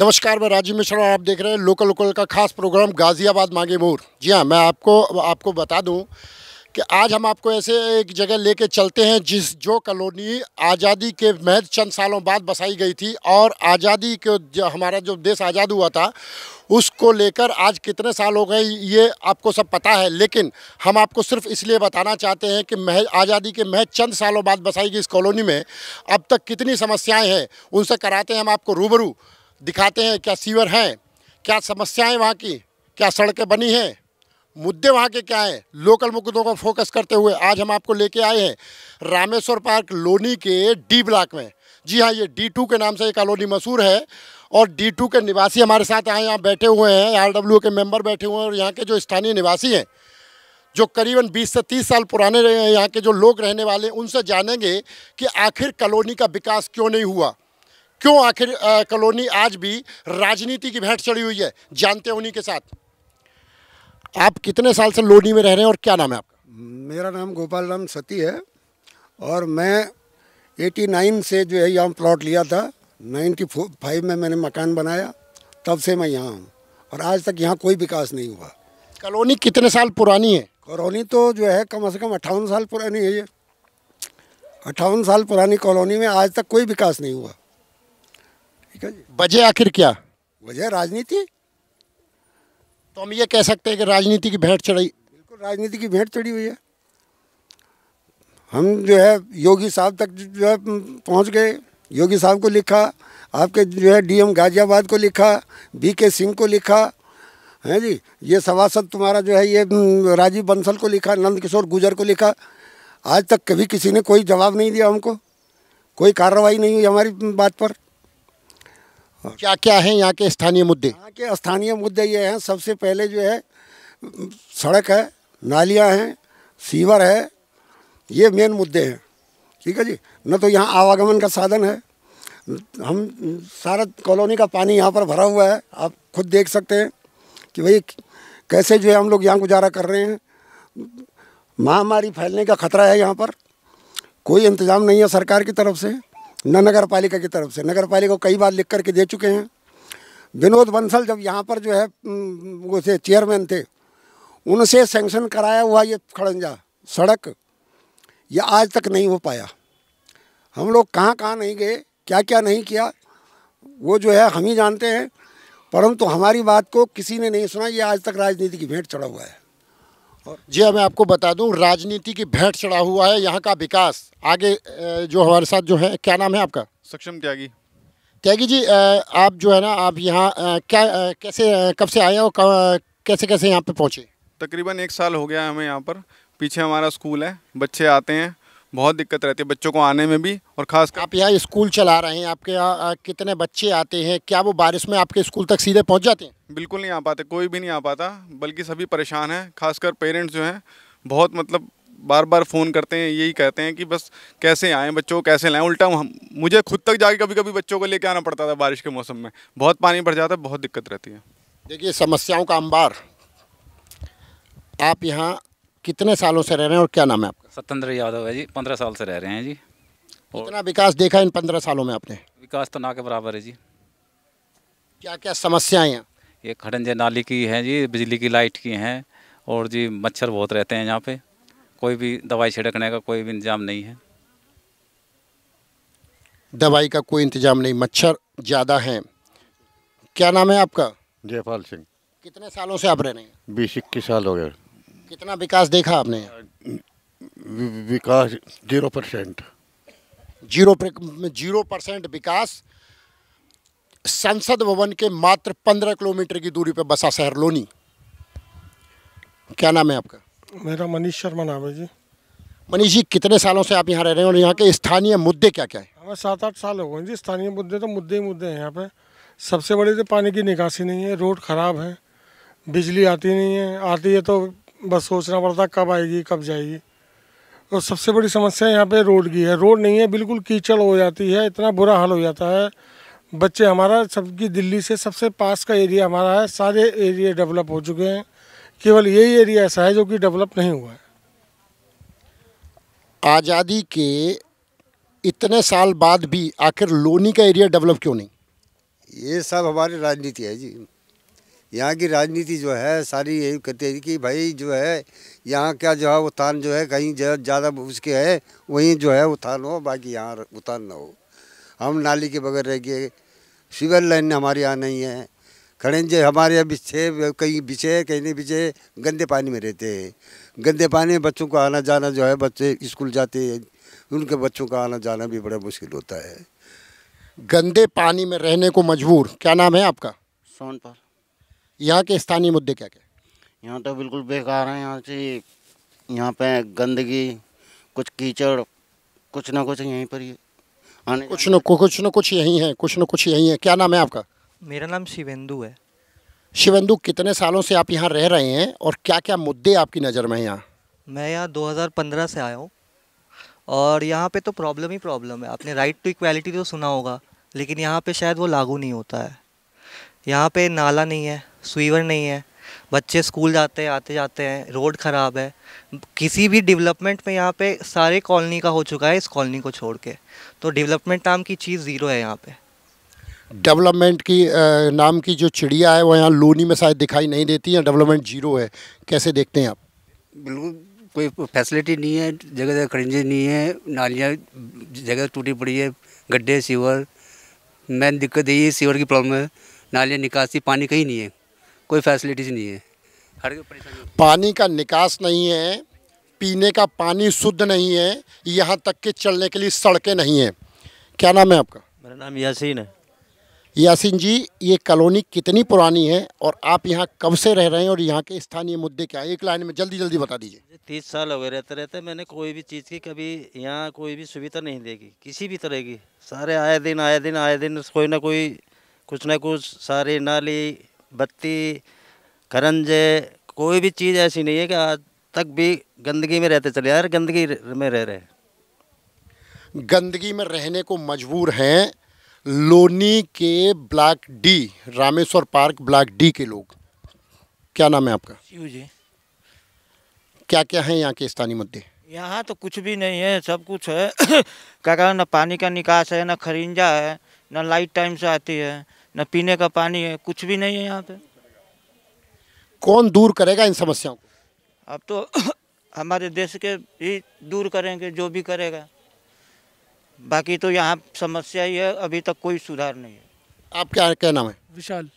नमस्कार मैं राजीव मिश्रा और आप देख रहे हैं लोकल लोकल का खास प्रोग्राम गाज़ियाबाद मांगे मोर जी हाँ मैं आपको आपको बता दूं कि आज हम आपको ऐसे एक जगह लेके चलते हैं जिस जो कॉलोनी आज़ादी के महज चंद सालों बाद बसाई गई थी और आज़ादी के जो हमारा जो देश आज़ाद हुआ था उसको लेकर आज कितने साल हो गए ये आपको सब पता है लेकिन हम आपको सिर्फ इसलिए बताना चाहते हैं कि महज आज़ादी के महज चंद सालों बाद बसाई गई इस कॉलोनी में अब तक कितनी समस्याएँ हैं उनसे कराते हैं हम आपको रूबरू दिखाते हैं क्या सीवर हैं क्या समस्याएं वहाँ की क्या सड़कें बनी हैं मुद्दे वहाँ के क्या हैं लोकल मुद्दों को फोकस करते हुए आज हम आपको लेके आए हैं रामेश्वर पार्क लोनी के डी ब्लॉक में जी हाँ ये डी टू के नाम से ये कॉलोनी मशहूर है और डी टू के निवासी हमारे साथ यहाँ यहाँ बैठे हुए हैं आर डब्ल्यू के मेंबर बैठे हुए हैं और यहाँ के जो स्थानीय निवासी हैं जो करीबन 20 से 30 साल पुराने यहाँ के जो लोग रहने वाले हैं उनसे जानेंगे कि आखिर कॉलोनी का विकास क्यों नहीं हुआ क्यों आखिर कॉलोनी आज भी राजनीति की भेंट चढ़ी हुई है जानते उन्हीं के साथ आप कितने साल से लोनी में रह रहे हैं और क्या नाम है आपका मेरा नाम गोपाल राम सती है और मैं 89 से जो है यहाँ प्लॉट लिया था 95 में मैंने मकान बनाया तब से मैं यहाँ हूँ और आज तक यहाँ कोई विकास नहीं हुआ कॉलोनी कितने साल पुरानी है कॉलोनी तो जो है कम से कम अट्ठावन साल पुरानी है ये अट्ठावन साल पुरानी कॉलोनी में आज तक कोई विकास नहीं हुआ वजह आखिर क्या वजह राजनीति तो हम ये कह सकते हैं कि राजनीति की भेंट चढ़ी बिल्कुल राजनीति की भेंट चढ़ी हुई है हम जो है योगी साहब तक जो है पहुँच गए योगी साहब को लिखा आपके जो है डीएम गाजियाबाद को लिखा बी के सिंह को लिखा है जी ये सवासद तुम्हारा जो है ये राजीव बंसल को लिखा नंद किशोर गुजर को लिखा आज तक कभी किसी ने कोई जवाब नहीं दिया हमको कोई कार्रवाई नहीं हुई हमारी बात पर हाँ। क्या क्या है यहाँ के स्थानीय मुद्दे यहाँ के स्थानीय मुद्दे ये हैं सबसे पहले जो है सड़क है नालियाँ हैं सीवर है ये मेन मुद्दे हैं ठीक है जी न तो यहाँ आवागमन का साधन है हम सारा कॉलोनी का पानी यहाँ पर भरा हुआ है आप खुद देख सकते हैं कि भाई कैसे जो है हम लोग यहाँ गुजारा कर रहे हैं महामारी फैलने का खतरा है यहाँ पर कोई इंतज़ाम नहीं है सरकार की तरफ से न नगर पालिका की तरफ से नगर पालिका को कई बार लिख करके दे चुके हैं विनोद बंसल जब यहाँ पर जो है वो थे चेयरमैन थे उनसे सेंक्शन कराया हुआ ये खड़ंजा सड़क ये आज तक नहीं हो पाया हम लोग कहाँ कहाँ नहीं गए क्या क्या नहीं किया वो जो है हम ही जानते हैं परंतु हमारी बात को किसी ने नहीं सुना ये आज तक राजनीति की भेंट चढ़ा हुआ है जी हाँ, मैं आपको बता दूं राजनीति की भेंट चढ़ा हुआ है यहाँ का विकास आगे जो हमारे साथ जो है क्या नाम है आपका सक्षम त्यागी त्यागी जी आप जो है ना आप यहाँ क्या कैसे कब से आए और कैसे कैसे यहाँ पे पहुँचे तकरीबन एक साल हो गया हमें यहाँ पर पीछे हमारा स्कूल है बच्चे आते हैं बहुत दिक्कत रहती है बच्चों को आने में भी और खास कर... आप यहाँ स्कूल चला रहे हैं आपके यहाँ कितने बच्चे आते हैं क्या वो बारिश में आपके स्कूल तक सीधे पहुँच जाते हैं बिल्कुल नहीं आ पाते कोई भी नहीं आ पाता बल्कि सभी परेशान हैं खासकर पेरेंट्स जो हैं बहुत मतलब बार बार फ़ोन करते हैं यही कहते हैं कि बस कैसे आएँ बच्चों को कैसे लाएँ उल्टा हम मुझे खुद तक जाके कभी कभी बच्चों को लेके आना पड़ता था बारिश के मौसम में बहुत पानी भर जाता है बहुत दिक्कत रहती है देखिए समस्याओं का अंबार आप यहाँ कितने सालों से रह रहे हैं और क्या नाम है आपका सत्येंद्र यादव है जी पंद्रह साल से रह रहे हैं जी कितना विकास देखा इन पंद्रह सालों में आपने विकास तो ना के बराबर है जी क्या क्या समस्याएं हैं ये खडंजे नाली की हैं जी बिजली की लाइट की हैं और जी मच्छर बहुत रहते हैं यहाँ पे कोई भी दवाई छिड़कने का कोई भी इंतजाम नहीं है दवाई का कोई इंतजाम नहीं मच्छर ज़्यादा हैं क्या नाम है आपका जयपाल सिंह कितने सालों से आप रह रहे हैं बीस इक्कीस साल हो गए कितना विकास देखा आपने विकास zero percent zero zero percent विकास संसद भवन के मात्र पंद्रह किलोमीटर की दूरी पर बसा शहर लोनी क्या नाम है आपका मेरा मनीष शर्मा नाम है जी मनीष जी कितने सालों से आप यहाँ रह रहे हैं और यहाँ के स्थानीय मुद्दे क्या क्या है हमें सात आठ साल हो गए जी स्थानीय मुद्दे तो मुद्दे ही मुद्दे हैं यहाँ पे सबसे बड़ी तो पानी की निकासी नहीं है रोड ख़राब है बिजली आती नहीं है आती है तो बस सोचना पड़ता कब आएगी कब जाएगी और सबसे बड़ी समस्या यहाँ पे रोड की है रोड नहीं है बिल्कुल कीचड़ हो जाती है इतना बुरा हाल हो जाता है बच्चे हमारा सबकी दिल्ली से सबसे पास का एरिया हमारा है सारे एरिए डेवलप हो चुके हैं केवल यही एरिया ऐसा है जो कि डेवलप नहीं हुआ है आज़ादी के इतने साल बाद भी आखिर लोनी का एरिया डेवलप क्यों नहीं ये सब हमारी राजनीति है जी यहाँ की राजनीति जो है सारी यही कहते हैं कि भाई जो है यहाँ क्या जो है उत्थान जो है कहीं ज़्यादा उसके है वहीं जो है उत्थान हो बाकी यहाँ उत्थान ना हो हम नाली के बगैर रह गए सिविल लाइन हमारे यहाँ नहीं है खड़ंजे हमारे यहाँ बिछे कहीं बिछे कहीं नहीं बिछे गंदे पानी में रहते हैं गंदे पानी में बच्चों को आना जाना जो है बच्चे स्कूल जाते हैं उनके बच्चों का आना जाना भी बड़ा मुश्किल होता है गंदे पानी में रहने को मजबूर क्या नाम है आपका सोनपाल यहाँ के स्थानीय मुद्दे क्या क्या यहाँ तो बिल्कुल बेकार है यहाँ से यहाँ पे गंदगी कुछ कीचड़ कुछ ना कुछ यहीं पर ही आने कुछ न कुछ न कुछ यहीं है कुछ न कुछ यहीं है क्या नाम है आपका मेरा नाम शिवेंदु है शिवेंदु कितने सालों से आप यहाँ रह रहे हैं और क्या क्या मुद्दे आपकी नज़र में हैं यहाँ मैं यहाँ 2015 से आया हूँ और यहाँ पे तो प्रॉब्लम ही प्रॉब्लम है आपने राइट टू इक्वालिटी तो सुना होगा लेकिन यहाँ पे शायद वो लागू नहीं होता है यहाँ पे नाला नहीं है स्वीवर नहीं है बच्चे स्कूल जाते हैं आते जाते हैं रोड ख़राब है किसी भी डेवलपमेंट में यहाँ पे सारे कॉलोनी का हो चुका है इस कॉलोनी को छोड़ के तो डेवलपमेंट नाम की चीज़ ज़ीरो है यहाँ पे डेवलपमेंट की नाम की जो चिड़िया है वो यहाँ लोनी में शायद दिखाई नहीं देती है डेवलपमेंट जीरो है कैसे देखते हैं आप बिल्कुल कोई फैसिलिटी नहीं है जगह जगह खड़िंजे नहीं है नालियाँ जगह टूटी पड़ी है गड्ढे सीवर मेन दिक्कत यही है सीवर की प्रॉब्लम है नालियाँ निकासी पानी कहीं नहीं है कोई फैसिलिटीज़ नहीं है हर पानी का निकास नहीं है पीने का पानी शुद्ध नहीं है यहाँ तक के चलने के लिए सड़कें नहीं हैं क्या नाम है आपका मेरा नाम यासीन है यासीन जी ये कॉलोनी कितनी पुरानी है और आप यहाँ कब से रह रहे हैं और यहाँ के स्थानीय मुद्दे क्या है एक लाइन में जल्दी जल्दी बता दीजिए तीस साल हो गए रहते रहते मैंने कोई भी चीज़ की कभी यहाँ कोई भी सुविधा नहीं देगी किसी भी तरह की सारे आए दिन आए दिन आए दिन कोई ना कोई कुछ ना कुछ सारे नाली बत्ती करंजे कोई भी चीज़ ऐसी नहीं है कि आज तक भी गंदगी में रहते चले यार गंदगी में रह रहे गंदगी में रहने को मजबूर हैं लोनी के block D Rameshwar park block D के लोग क्या नाम है आपका शिव जी क्या क्या है यहाँ के स्थानीय मुद्दे यहाँ तो कुछ भी नहीं है सब कुछ है क्या कह ना पानी का निकास है ना खरिंजा है ना लाइट टाइम से आती है न पीने का पानी है कुछ भी नहीं है यहाँ पे कौन दूर करेगा इन समस्याओं को अब तो हमारे देश के ही दूर करेंगे जो भी करेगा बाकी तो यहाँ समस्या ही है अभी तक कोई सुधार नहीं है आप क्या क्या नाम है विशाल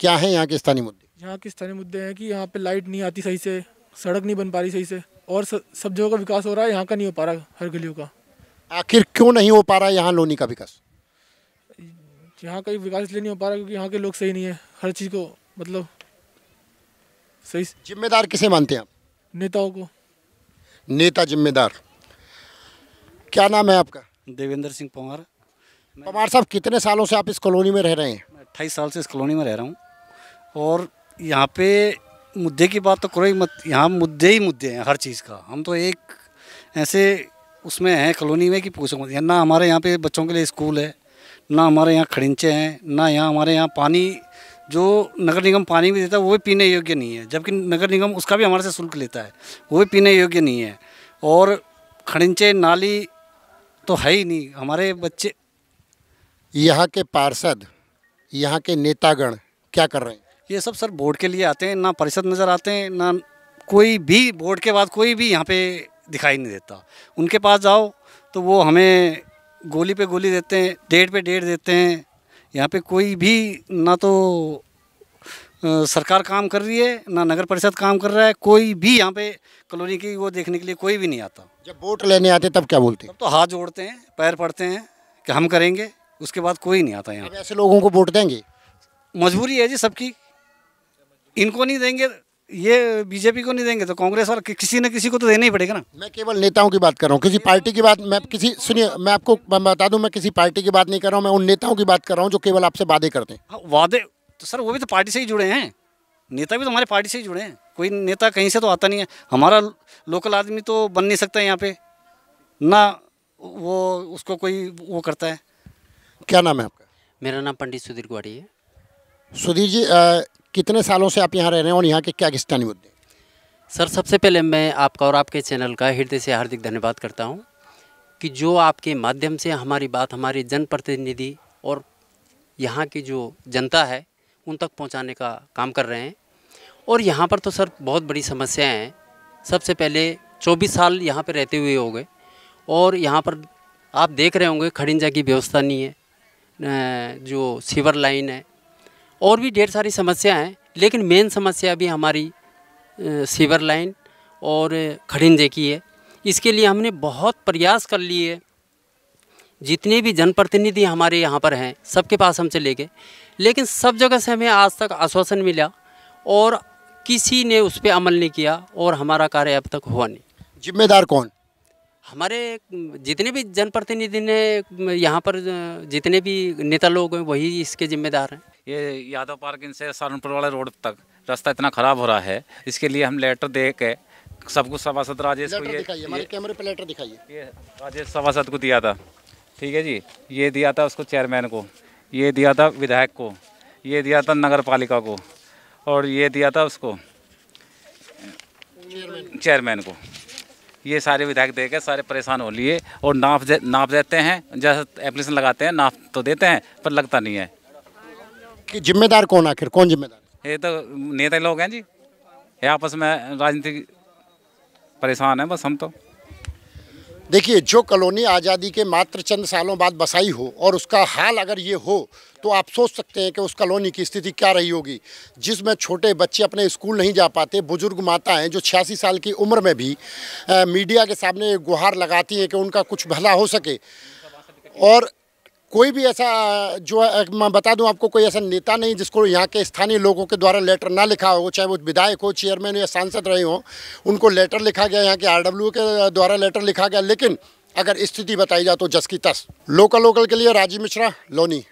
क्या है यहाँ के स्थानीय मुद्दे यहाँ के स्थानीय मुद्दे हैं कि यहाँ पे लाइट नहीं आती सही से सड़क नहीं बन पा रही सही से और सब जगह का विकास हो रहा है यहाँ का नहीं हो पा रहा हर गलियों का आखिर क्यों नहीं हो पा रहा है यहाँ लोनी का विकास तो यहाँ का विकास इसलिए नहीं हो पा रहा क्योंकि यहाँ के लोग सही नहीं है हर चीज़ को मतलब सही जिम्मेदार किसे मानते हैं आप नेताओं को नेता जिम्मेदार क्या नाम है आपका देवेंद्र सिंह पंवार पंवार साहब कितने सालों से आप इस कॉलोनी में रह रहे हैं अट्ठाईस साल से इस कॉलोनी में रह रहा हूँ और यहाँ पे मुद्दे की बात तो करो ही मत यहाँ मुद्दे ही मुद्दे हैं हर चीज़ का हम तो एक ऐसे उसमें हैं कॉलोनी में कि पूछो मत ना हमारे यहाँ पे बच्चों के लिए स्कूल है ना हमारे यहाँ खड़िंचे हैं ना यहाँ हमारे यहाँ पानी जो नगर निगम पानी भी देता है वो भी पीने योग्य नहीं है जबकि नगर निगम उसका भी हमारे से शुल्क लेता है वो भी पीने योग्य नहीं है और खड़िंचे नाली तो है ही नहीं हमारे बच्चे यहाँ के पार्षद यहाँ के नेतागण क्या कर रहे हैं ये सब सर बोर्ड के लिए आते हैं ना परिषद नज़र आते हैं ना कोई भी बोर्ड के बाद कोई भी यहाँ पे दिखाई नहीं देता उनके पास जाओ तो वो हमें गोली पे गोली देते हैं डेढ़ पे डेढ़ देते हैं यहाँ पे कोई भी ना तो सरकार काम कर रही है ना नगर परिषद काम कर रहा है कोई भी यहाँ पे कॉलोनी की वो देखने के लिए कोई भी नहीं आता जब वोट लेने आते तब क्या बोलते हैं तो हाथ जोड़ते हैं पैर पड़ते हैं कि हम करेंगे उसके बाद कोई नहीं आता यहाँ ऐसे लोगों को वोट देंगे मजबूरी है जी सबकी इनको नहीं देंगे ये बीजेपी को नहीं देंगे तो कांग्रेस वाले किसी न किसी को तो देना ही पड़ेगा ना मैं केवल नेताओं की बात कर रहा हूँ किसी पार्टी की बात मैं किसी सुनिए मैं आपको मैं बता दूं मैं किसी पार्टी की बात नहीं कर रहा हूँ मैं उन नेताओं की बात कर रहा हूँ जो केवल आपसे वादे करते हैं हाँ, वादे तो सर वो भी तो पार्टी से ही जुड़े हैं नेता भी तो हमारे पार्टी से ही जुड़े हैं कोई नेता कहीं से तो आता नहीं है हमारा लोकल आदमी तो बन नहीं सकता यहाँ पे ना वो उसको कोई वो करता है क्या नाम है आपका मेरा नाम पंडित सुधीर गुआड़ी है सुधीर जी कितने सालों से आप यहाँ रह रहे हैं और यहाँ के क्या किस्तानी मुद्दे सर सबसे पहले मैं आपका और आपके चैनल का हृदय से हार्दिक धन्यवाद करता हूँ कि जो आपके माध्यम से हमारी बात हमारे जनप्रतिनिधि और यहाँ की जो जनता है उन तक पहुँचाने का काम कर रहे हैं और यहाँ पर तो सर बहुत बड़ी समस्याएँ हैं सबसे पहले 24 साल यहाँ पर रहते हुए हो गए और यहाँ पर आप देख रहे होंगे खड़िंजा की व्यवस्था नहीं है जो सीवर लाइन है और भी ढेर सारी समस्या हैं लेकिन मेन समस्या भी हमारी सीवर लाइन और खड़िंजे की है इसके लिए हमने बहुत प्रयास कर लिए जितने भी जनप्रतिनिधि हमारे यहाँ पर हैं सबके पास हम चले गए लेकिन सब जगह से हमें आज तक आश्वासन मिला और किसी ने उस पर अमल नहीं किया और हमारा कार्य अब तक हुआ नहीं जिम्मेदार कौन हमारे जितने भी जनप्रतिनिधि ने यहाँ पर जितने भी नेता लोग हैं वही इसके जिम्मेदार हैं ये यादव पार्क इनसे सहारनपुर वाला रोड तक रास्ता इतना ख़राब हो रहा है इसके लिए हम लेटर दे के सबको सभासद राजेश को ये, ये कैमरे पे लेटर दिखाइए ये राजेश सभासद को दिया था ठीक है जी ये दिया था उसको चेयरमैन को ये दिया था विधायक को ये दिया था नगर पालिका को और ये दिया था उसको चेयरमैन को ये सारे विधायक देकर सारे परेशान हो लिए और नाप दे, नाप देते हैं जैसे एप्लीकेशन लगाते हैं नाप तो देते हैं पर लगता नहीं है कि जिम्मेदार कौन आखिर कौन जिम्मेदार ये तो नेता लोग हैं जी ये आपस में राजनीति परेशान है बस हम तो देखिए जो कॉलोनी आज़ादी के मात्र चंद सालों बाद बसाई हो और उसका हाल अगर ये हो तो आप सोच सकते हैं कि उस कॉलोनी की स्थिति क्या रही होगी जिसमें छोटे बच्चे अपने स्कूल नहीं जा पाते बुजुर्ग माता हैं जो छियासी साल की उम्र में भी आ, मीडिया के सामने गुहार लगाती हैं कि उनका कुछ भला हो सके और कोई भी ऐसा जो है मैं बता दूं आपको कोई ऐसा नेता नहीं जिसको यहाँ के स्थानीय लोगों के द्वारा लेटर ना लिखा हो चाहे वो विधायक हो चेयरमैन हो या सांसद रहे हों उनको लेटर लिखा गया यहाँ के आरडब्ल्यू के द्वारा लेटर लिखा गया लेकिन अगर स्थिति बताई जाए तो जस की तस लोकल लोकल के लिए राजीव मिश्रा लोनी